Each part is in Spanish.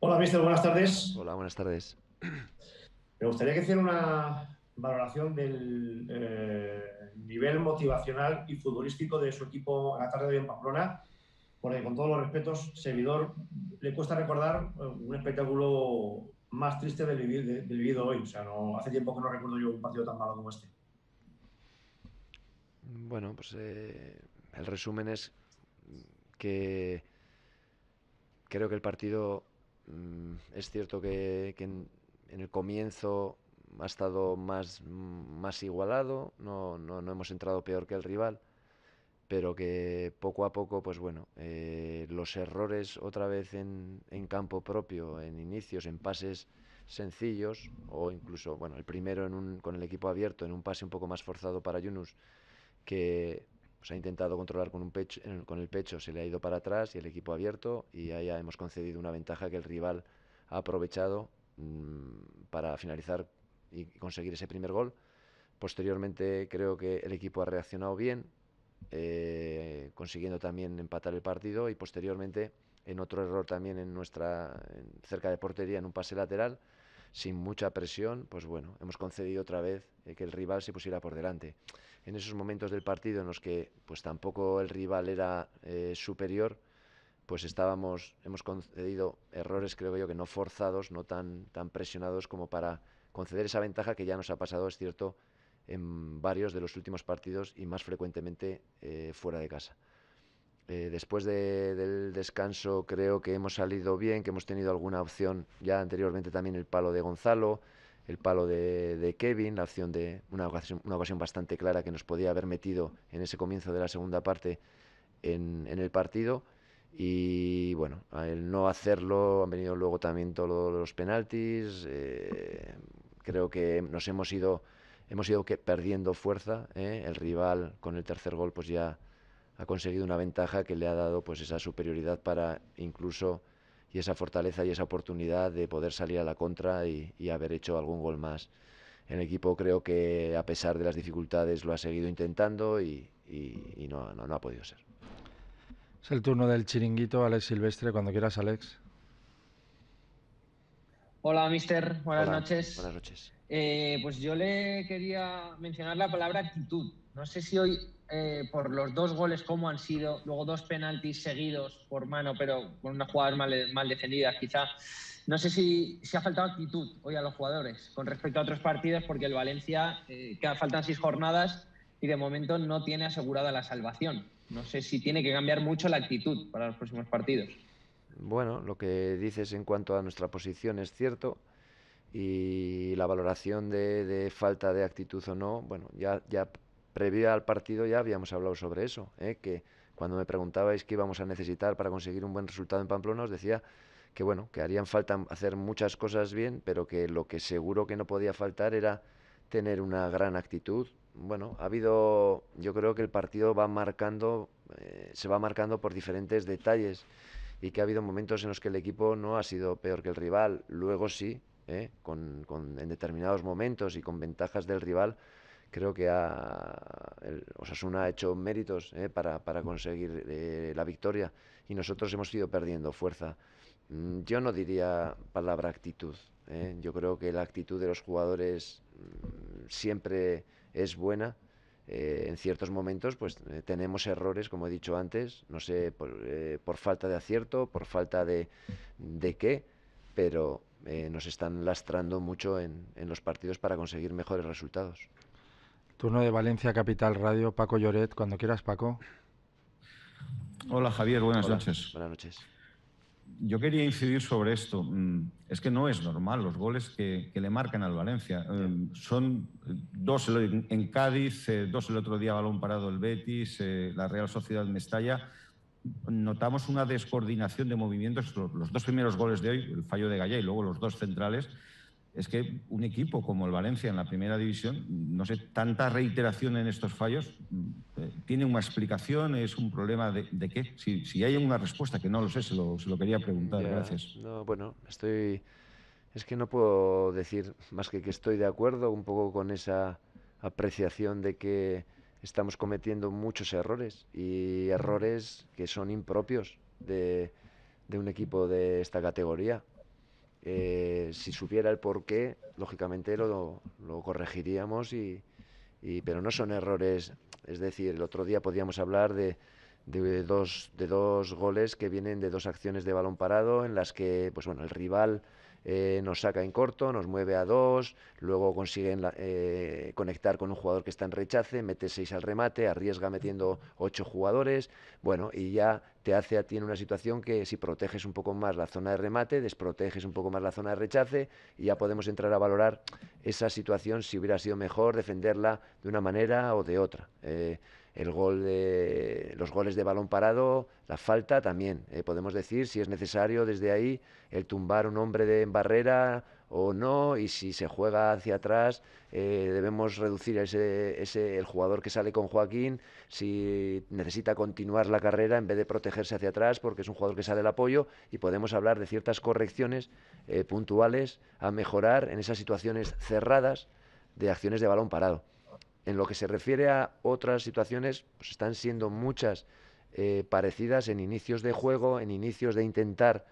Hola, mister, buenas tardes. Hola, buenas tardes. Me gustaría que hiciera una valoración del eh, nivel motivacional y futbolístico de su equipo a la tarde de hoy en Pamplona, porque con todos los respetos, servidor, le cuesta recordar eh, un espectáculo más triste del, del vivido hoy. O sea, no, hace tiempo que no recuerdo yo un partido tan malo como este. Bueno, pues eh, el resumen es que creo que el partido Mm, es cierto que, en, el comienzo ha estado más, más igualado, no, no, no, hemos entrado peor que el rival, pero que poco a poco, pues bueno, eh, los errores otra vez en, en, campo propio, en inicios, en pases sencillos, o incluso, bueno, el primero en un, con el equipo abierto, en un pase un poco más forzado para Yunus, que pues ha intentado controlar con, un pecho, con el pecho, se le ha ido para atrás y el equipo abierto y ahí hemos concedido una ventaja que el rival ha aprovechado mm, para finalizar y conseguir ese primer gol. Posteriormente creo que el equipo ha reaccionado bien, eh, consiguiendo también empatar el partido y posteriormente en otro error también en nuestra cerca de portería en un pase lateral sin mucha presión, pues bueno, hemos concedido otra vez eh, que el rival se pusiera por delante en esos momentos del partido en los que pues tampoco el rival era eh, superior, pues estábamos, hemos concedido errores, creo yo, que no forzados, no tan, tan presionados como para conceder esa ventaja que ya nos ha pasado, es cierto, en varios de los últimos partidos y más frecuentemente eh, fuera de casa. Eh, después del descanso creo que hemos salido bien, que hemos tenido alguna opción ya anteriormente también el palo de Gonzalo, el palo de, Kevin, la de una ocasión, bastante clara que nos podía haber metido en ese comienzo de la segunda parte en, el partido. Y bueno, al no hacerlo han venido luego también todos los penaltis. Eh, creo que nos hemos ido, hemos ido que perdiendo fuerza. Eh, el rival con el tercer gol pues ya ha conseguido una ventaja que le ha dado pues esa superioridad para incluso y esa fortaleza y esa oportunidad de poder salir a la contra y, haber hecho algún gol más. El equipo creo que a pesar de las dificultades lo ha seguido intentando y, no, ha podido ser. Es el turno del chiringuito, Alex Silvestre, cuando quieras, Alex. Hola, mister. Buenas noches. Buenas noches. Eh, pues yo le quería mencionar la palabra actitud. No sé si hoy eh, por los dos goles como han sido, luego dos penaltis seguidos por mano, pero con unas jugadas mal, defendidas quizá. No sé si, si, ha faltado actitud hoy a los jugadores con respecto a otros partidos, porque el Valencia, eh, que faltan seis jornadas y de momento no tiene asegurada la salvación. No sé si tiene que cambiar mucho la actitud para los próximos partidos. Bueno, lo que dices en cuanto a nuestra posición es cierto y la valoración de, de falta de actitud o no, bueno, ya, ya previo al partido ya habíamos hablado sobre eso, ¿eh? que cuando me preguntabais qué íbamos a necesitar para conseguir un buen resultado en Pamplona, os decía que bueno, que harían falta hacer muchas cosas bien, pero que lo que seguro que no podía faltar era tener una gran actitud. Bueno, ha habido, yo creo que el partido va marcando, eh, se va marcando por diferentes detalles y que ha habido momentos en los que el equipo no ha sido peor que el rival, luego sí, ¿eh? en determinados momentos y con ventajas del rival creo que ha, el Osasuna ha hecho méritos eh, para, conseguir eh, la victoria y nosotros hemos ido perdiendo fuerza. Mm, yo no diría palabra actitud. Eh. Yo creo que la actitud de los jugadores mm, siempre es buena. en ciertos momentos pues tenemos errores, como he dicho antes, no sé, por, falta de acierto, por falta de, de qué, pero nos están lastrando mucho en, en los partidos para conseguir mejores resultados. Turno de Valencia Capital Radio, Paco Lloret, cuando quieras, Paco. Hola Javier, buenas noches. Buenas noches. Yo quería incidir sobre esto. Mm, es que no es normal los goles que, le marcan al Valencia. Eh, son dos en Cádiz, eh, dos el otro día balón parado el Betis, eh, la Real Sociedad Mestalla. Notamos una descoordinación de movimientos. Los, dos primeros goles de hoy, el fallo de Gallá y luego los dos centrales, es que un equipo como el Valencia en la primera división, no sé, tanta reiteración en estos fallos, eh, ¿tiene una explicación? ¿Es un problema de, qué? Si, hay una respuesta, que no lo sé, se lo, quería preguntar, gracias. No, bueno, estoy... Es que no puedo decir más que que estoy de acuerdo un poco con esa apreciación de que estamos cometiendo muchos errores y errores que son impropios de un equipo de esta categoría. Eh, si supiera el porqué, lógicamente lo, corregiríamos, y, pero no son errores. Es decir, el otro día podíamos hablar de, dos, de dos goles que vienen de dos acciones de balón parado en las que pues bueno, el rival eh, nos saca en corto, nos mueve a dos, luego consiguen eh, conectar con un jugador que está en rechace, mete seis al remate, arriesga metiendo ocho jugadores, bueno, y ya se hace a ti en una situación que si proteges un poco más la zona de remate, desproteges un poco más la zona de rechace y ya podemos entrar a valorar esa situación si hubiera sido mejor defenderla de una manera o de otra. Eh, el gol de, los goles de balón parado, la falta también. Eh, podemos decir si es necesario desde ahí el tumbar un hombre de en barrera, o no, y si se juega hacia atrás, eh, debemos reducir ese, el jugador que sale con Joaquín, si necesita continuar la carrera en vez de protegerse hacia atrás, porque es un jugador que sale el apoyo, y podemos hablar de ciertas correcciones eh, puntuales a mejorar en esas situaciones cerradas de acciones de balón parado. En lo que se refiere a otras situaciones, pues están siendo muchas eh, parecidas en inicios de juego, en inicios de intentar,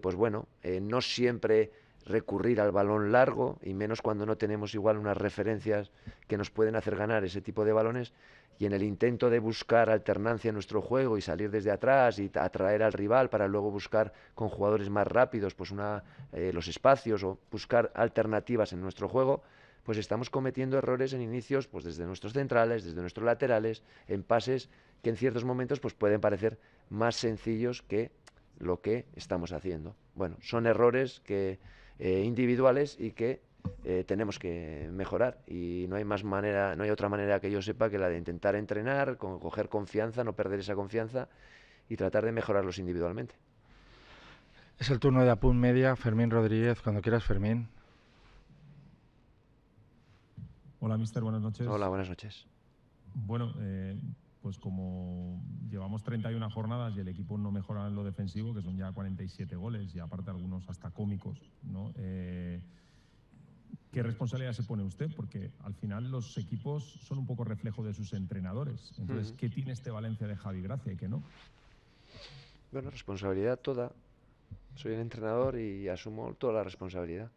pues bueno, no siempre recurrir al balón largo y menos cuando no tenemos igual unas referencias que nos pueden hacer ganar ese tipo de balones y en el intento de buscar alternancia en nuestro juego y salir desde atrás y atraer al rival para luego buscar con jugadores más rápidos pues una, eh, los espacios o buscar alternativas en nuestro juego, pues estamos cometiendo errores en inicios pues desde nuestros centrales, desde nuestros laterales, en pases que en ciertos momentos pues pueden parecer más sencillos que lo que estamos haciendo. Bueno, son errores que eh, individuales y que eh, tenemos que mejorar y no hay más manera, no hay otra manera que yo sepa que la de intentar entrenar, con coger confianza, no perder esa confianza y tratar de mejorarlos individualmente. Es el turno de Apun Media, Fermín Rodríguez, cuando quieras Fermín. Hola, mister, buenas noches. Hola, buenas noches. Bueno, eh, pues como llevamos 31 jornadas y el equipo no mejora en lo defensivo, que son ya 47 goles y aparte algunos hasta cómicos, ¿no? Eh, ¿Qué responsabilidad se pone usted? Porque al final los equipos son un poco reflejo de sus entrenadores. Entonces, ¿qué tiene este Valencia de Javi Gracia y qué no? Bueno, responsabilidad toda. Soy el entrenador y asumo toda la responsabilidad.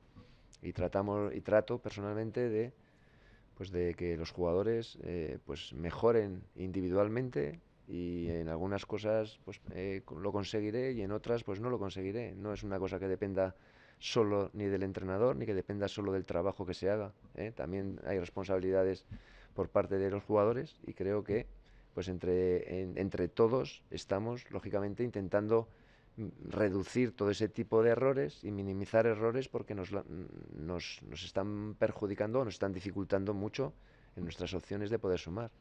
Y tratamos y trato personalmente de pues de que los jugadores eh, pues mejoren individualmente y mm. en algunas cosas pues eh, lo conseguiré y en otras pues no lo conseguiré. No es una cosa que dependa solo ni del entrenador ni que dependa solo del trabajo que se haga. ¿eh? También hay responsabilidades por parte de los jugadores y creo que pues entre, entre todos estamos lógicamente intentando reducir todo ese tipo de errores y minimizar errores porque nos, nos, nos están perjudicando o nos están dificultando mucho en nuestras opciones de poder sumar.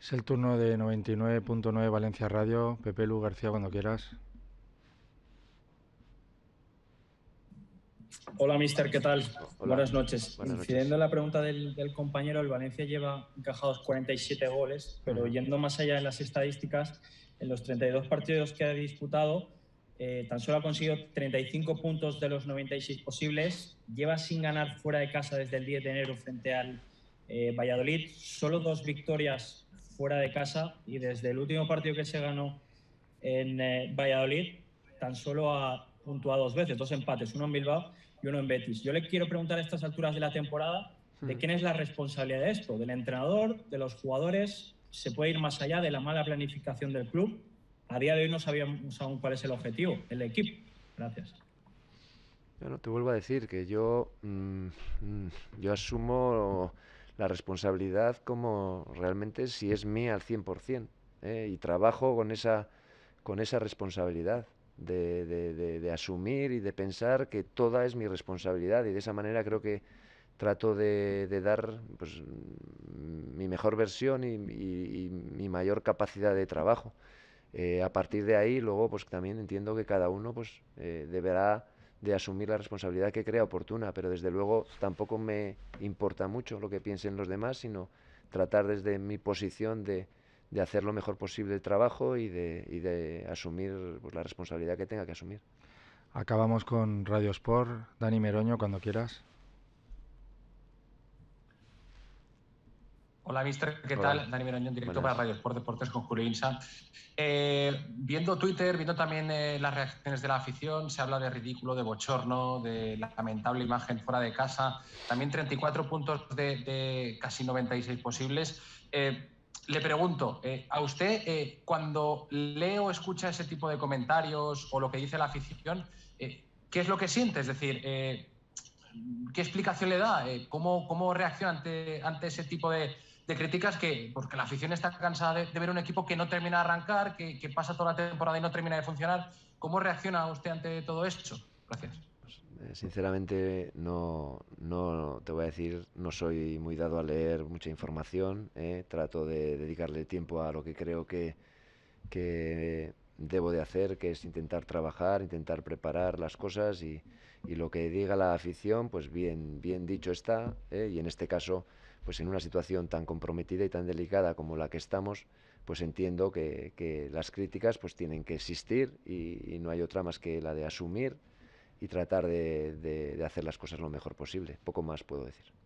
Es el turno de 99.9 Valencia Radio. Pepe Lu García, cuando quieras. Hola, mister, ¿qué tal? Buenas noches. Siguiendo la pregunta del, compañero, el Valencia lleva encajados 47 goles, pero yendo más allá de las estadísticas, en los 32 partidos que ha disputado, eh, tan solo ha conseguido 35 puntos de los 96 posibles, lleva sin ganar fuera de casa desde el 10 de enero frente al eh, Valladolid, solo dos victorias fuera de casa y desde el último partido que se ganó en eh, Valladolid, tan solo a puntuado dos veces, dos empates, uno en Bilbao y uno en Betis. Yo le quiero preguntar a estas alturas de la temporada de hmm. quién es la responsabilidad de esto, del entrenador, de los jugadores, se puede ir más allá de la mala planificación del club. A día de hoy no sabíamos aún cuál es el objetivo, el equipo. Gracias. Bueno, te vuelvo a decir que yo, mm, mm, yo asumo la responsabilidad como realmente si es mía al 100% ¿eh? y trabajo con esa, con esa responsabilidad de, asumir y de pensar que toda es mi responsabilidad y de esa manera creo que trato de, dar pues, mi mejor versión y, mi mayor capacidad de trabajo. Eh, a partir de ahí, luego, pues también entiendo que cada uno pues, eh, deberá de asumir la responsabilidad que crea oportuna, pero desde luego tampoco me importa mucho lo que piensen los demás, sino tratar desde mi posición de, de hacer lo mejor posible el trabajo y de, asumir pues, la responsabilidad que tenga que asumir. Acabamos con Radio Sport. Dani Meroño, cuando quieras. Hola, Mister, ¿qué tal? Dani Meroño, en directo para Radio Sport Deportes con Julio Insa. Eh, viendo Twitter, viendo también eh, las reacciones de la afición, se habla de ridículo, de bochorno, de lamentable imagen fuera de casa. También 34 puntos de, casi 96 posibles. Eh, le pregunto, eh, a usted eh, cuando lee o escucha ese tipo de comentarios o lo que dice la afición, eh, ¿qué es lo que siente? Es decir, ¿qué explicación le da? ¿cómo, ¿cómo, reacciona ante, ante ese tipo de, críticas? Que, porque la afición está cansada de, ver un equipo que no termina de arrancar, que, que pasa toda la temporada y no termina de funcionar. ¿Cómo reacciona usted ante todo esto? Gracias. Eh, sinceramente no, no te voy a decir, no soy muy dado a leer mucha información, eh. trato de dedicarle tiempo a lo que creo que, que debo de hacer, que es intentar trabajar, intentar preparar las cosas y, y lo que diga la afición, pues bien, bien dicho está, eh. y en este caso, pues en una situación tan comprometida y tan delicada como la que estamos, pues entiendo que, que las críticas pues tienen que existir y, no hay otra más que la de asumir y tratar de, hacer las cosas lo mejor posible. Poco más puedo decir.